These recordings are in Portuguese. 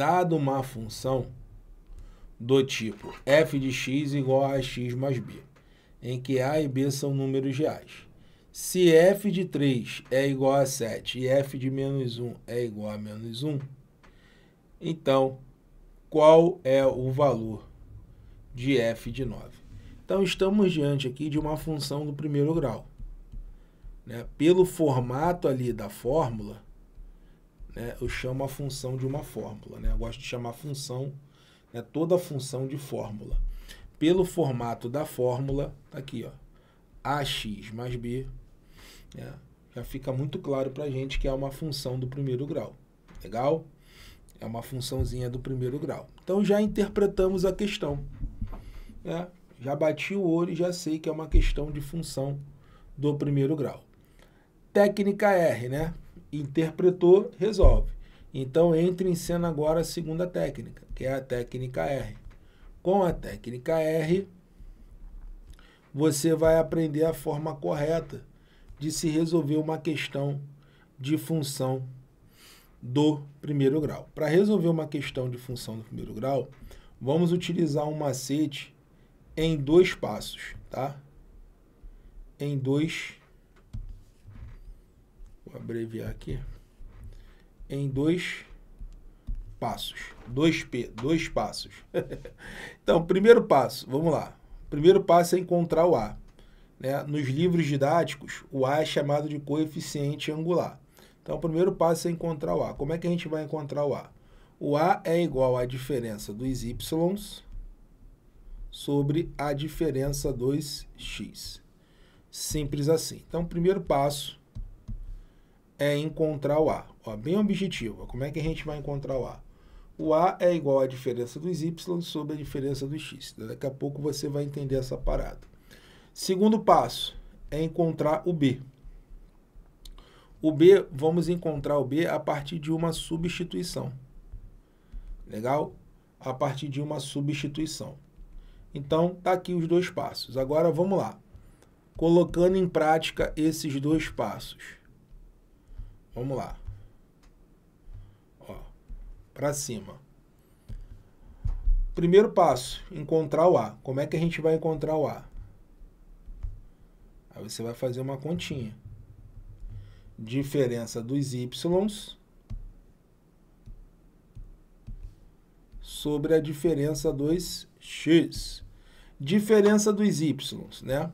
dado uma função do tipo f de x igual a x mais b, em que a e b são números reais. Se f de 3 é igual a 7 e f de menos 1 é igual a menos 1, então qual é o valor de f de 9? Então estamos diante aqui de uma função do primeiro grau. Né? Pelo formato ali da fórmula, né, eu chamo a função de uma fórmula. Né? Eu gosto de chamar a função, né, toda a função de fórmula. Pelo formato da fórmula, tá aqui, ó, ax mais b, né, já fica muito claro para a gente que é uma função do primeiro grau. Legal? É uma funçãozinha do primeiro grau. Então já interpretamos a questão. Né? Já bati o olho e já sei que é uma questão de função do primeiro grau. Técnica R, né? interpretou, resolve. Então entra em cena agora a segunda técnica, que é a técnica R. Com a técnica R, você vai aprender a forma correta de se resolver uma questão de função do primeiro grau. Para resolver uma questão de função do primeiro grau, vamos utilizar um macete em dois passos, tá? Em dois vou abreviar aqui, em dois passos. Dois, P, dois passos. então, primeiro passo, vamos lá. Primeiro passo é encontrar o A. Né? Nos livros didáticos, o A é chamado de coeficiente angular. Então, o primeiro passo é encontrar o A. Como é que a gente vai encontrar o A? O A é igual à diferença dos Y sobre a diferença dos X. Simples assim. Então, primeiro passo, é encontrar o A. Ó, bem objetivo. Como é que a gente vai encontrar o A? O A é igual à diferença dos Y sobre a diferença dos X. Daqui a pouco você vai entender essa parada. Segundo passo é encontrar o B. O B, vamos encontrar o B a partir de uma substituição. Legal? A partir de uma substituição. Então, tá aqui os dois passos. Agora, vamos lá. Colocando em prática esses dois passos. Vamos lá. Ó, para cima. Primeiro passo, encontrar o A. Como é que a gente vai encontrar o A? Aí você vai fazer uma continha. Diferença dos Ys sobre a diferença dos X. Diferença dos Ys, né?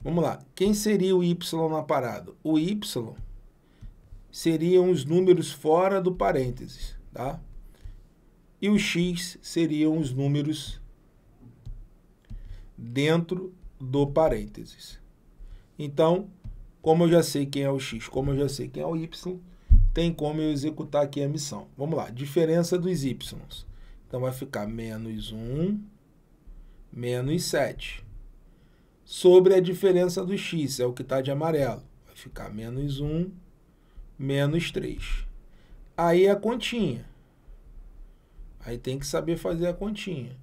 Vamos lá. Quem seria o Y na parada? O Y seriam os números fora do parênteses, tá? E o x seriam os números dentro do parênteses. Então, como eu já sei quem é o x, como eu já sei quem é o y, tem como eu executar aqui a missão. Vamos lá, diferença dos y. Então, vai ficar menos 1, menos 7. Sobre a diferença do x, é o que está de amarelo. Vai ficar menos 1, menos 3. Aí a continha. Aí tem que saber fazer a continha.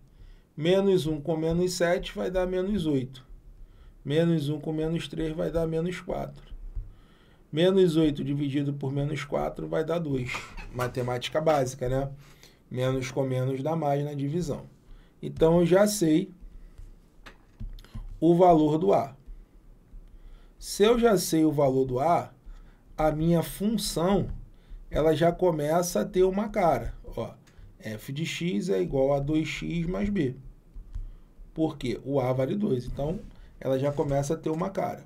Menos 1 com menos 7 vai dar menos 8. Menos 1 com menos 3 vai dar menos 4. Menos 8 dividido por menos 4 vai dar 2. Matemática básica, né? Menos com menos dá mais na divisão. Então, eu já sei o valor do A. Se eu já sei o valor do A, a minha função ela já começa a ter uma cara. Ó, f de x é igual a 2x mais b. Por quê? O a vale 2. Então, ela já começa a ter uma cara.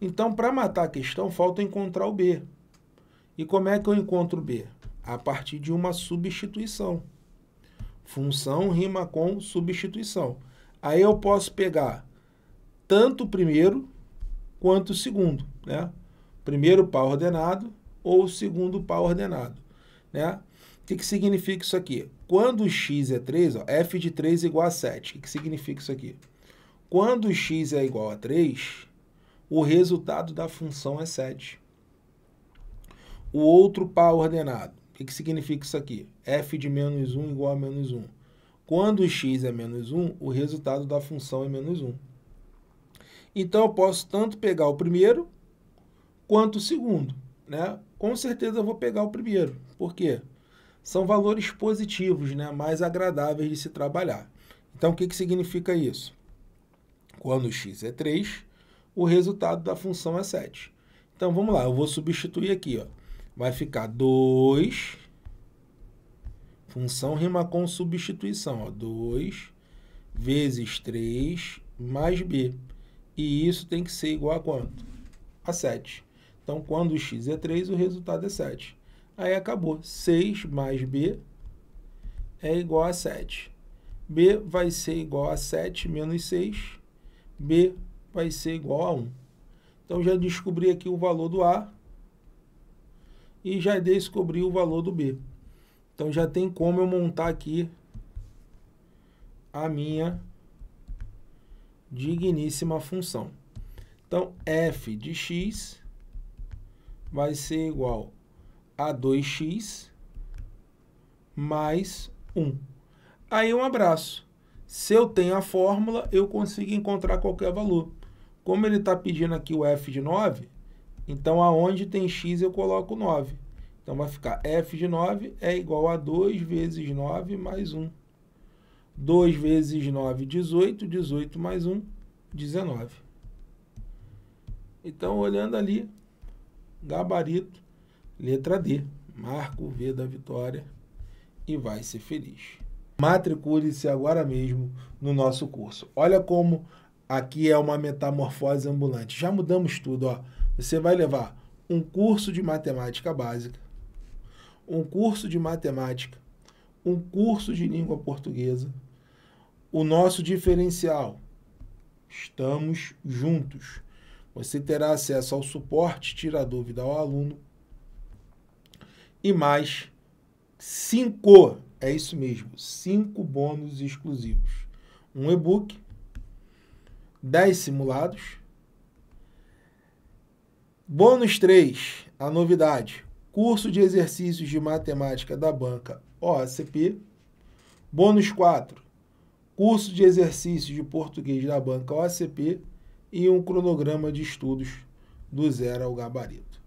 Então, para matar a questão, falta encontrar o b. E como é que eu encontro o b? A partir de uma substituição. Função rima com substituição. Aí eu posso pegar tanto o primeiro quanto o segundo, né? primeiro par ordenado ou o segundo par ordenado, né? O que, que significa isso aqui? Quando x é 3, ó, f de 3 é igual a 7. O que, que significa isso aqui? Quando x é igual a 3, o resultado da função é 7. O outro par ordenado, o que, que significa isso aqui? f de menos 1 igual a menos 1. Quando x é menos 1, o resultado da função é menos 1. Então, eu posso tanto pegar o primeiro quanto o segundo. Né? Com certeza eu vou pegar o primeiro. Por quê? São valores positivos, né? mais agradáveis de se trabalhar. Então, o que, que significa isso? Quando x é 3, o resultado da função é 7. Então, vamos lá, eu vou substituir aqui. Ó. Vai ficar 2, função rima com substituição. Ó. 2 vezes 3 mais b. E isso tem que ser igual a quanto? A 7. Então, quando x é 3, o resultado é 7. Aí acabou. 6 mais b é igual a 7. b vai ser igual a 7 menos 6. b vai ser igual a 1. Então, já descobri aqui o valor do a e já descobri o valor do b. Então, já tem como eu montar aqui a minha digníssima função. Então, f de x vai ser igual a 2x mais 1. Aí um abraço. Se eu tenho a fórmula, eu consigo encontrar qualquer valor. Como ele está pedindo aqui o f de 9, então aonde tem x eu coloco 9. Então vai ficar f de 9 é igual a 2 vezes 9 mais 1. 2 vezes 9, 18. 18 mais 1, 19. Então, olhando ali, gabarito, letra D. Marco o V da vitória e vai ser feliz. Matricule-se agora mesmo no nosso curso. Olha como aqui é uma metamorfose ambulante. Já mudamos tudo, ó. Você vai levar um curso de matemática básica, um curso de matemática, um curso de língua portuguesa, o nosso diferencial. Estamos juntos. Você terá acesso ao suporte, tira dúvida ao aluno. E mais cinco, é isso mesmo, cinco bônus exclusivos. Um e-book, dez simulados. Bônus 3, a novidade, curso de exercícios de matemática da banca OACP. Bônus 4, curso de exercícios de português da banca OACP e um cronograma de estudos do zero ao gabarito.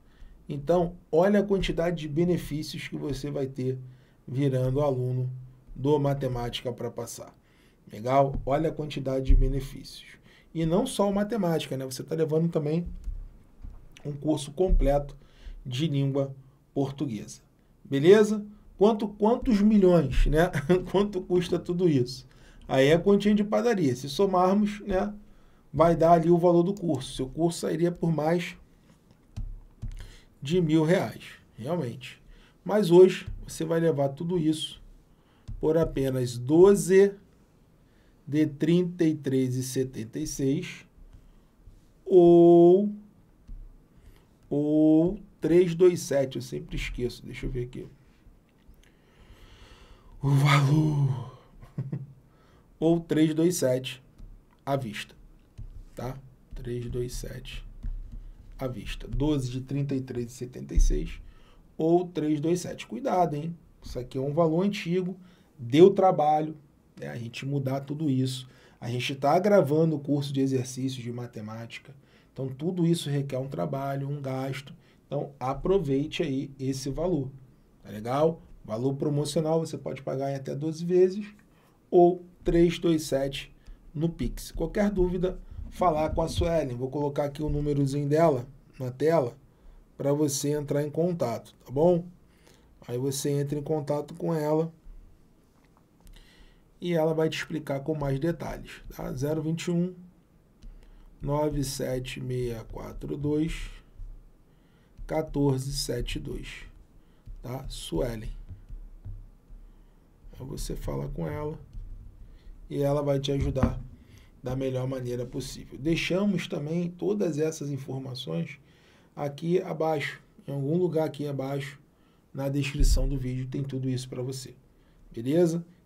Então, olha a quantidade de benefícios que você vai ter virando aluno do Matemática para Passar. Legal? Olha a quantidade de benefícios. E não só o Matemática, né? Você está levando também um curso completo de língua portuguesa. Beleza? Quanto, quantos milhões, né? Quanto custa tudo isso? Aí é continha de padaria. Se somarmos, né? vai dar ali o valor do curso. Seu curso sairia por mais de mil reais, realmente. Mas hoje você vai levar tudo isso por apenas 12 de 33,76 ou ou 327, eu sempre esqueço, deixa eu ver aqui. O valor ou 327 à vista tá? 327 à vista. 12 de 33,76 ou 327. Cuidado, hein? Isso aqui é um valor antigo, deu trabalho, né? a gente mudar tudo isso. A gente está gravando o curso de exercícios de matemática. Então, tudo isso requer um trabalho, um gasto. Então, aproveite aí esse valor. Tá legal? Valor promocional você pode pagar em até 12 vezes ou 327 no Pix. Qualquer dúvida, falar com a Suelen. Vou colocar aqui o númerozinho dela na tela para você entrar em contato, tá bom? Aí você entra em contato com ela e ela vai te explicar com mais detalhes, tá? 021 97642 1472, tá? Suelen. Aí você fala com ela e ela vai te ajudar da melhor maneira possível. Deixamos também todas essas informações aqui abaixo, em algum lugar aqui abaixo, na descrição do vídeo tem tudo isso para você. Beleza?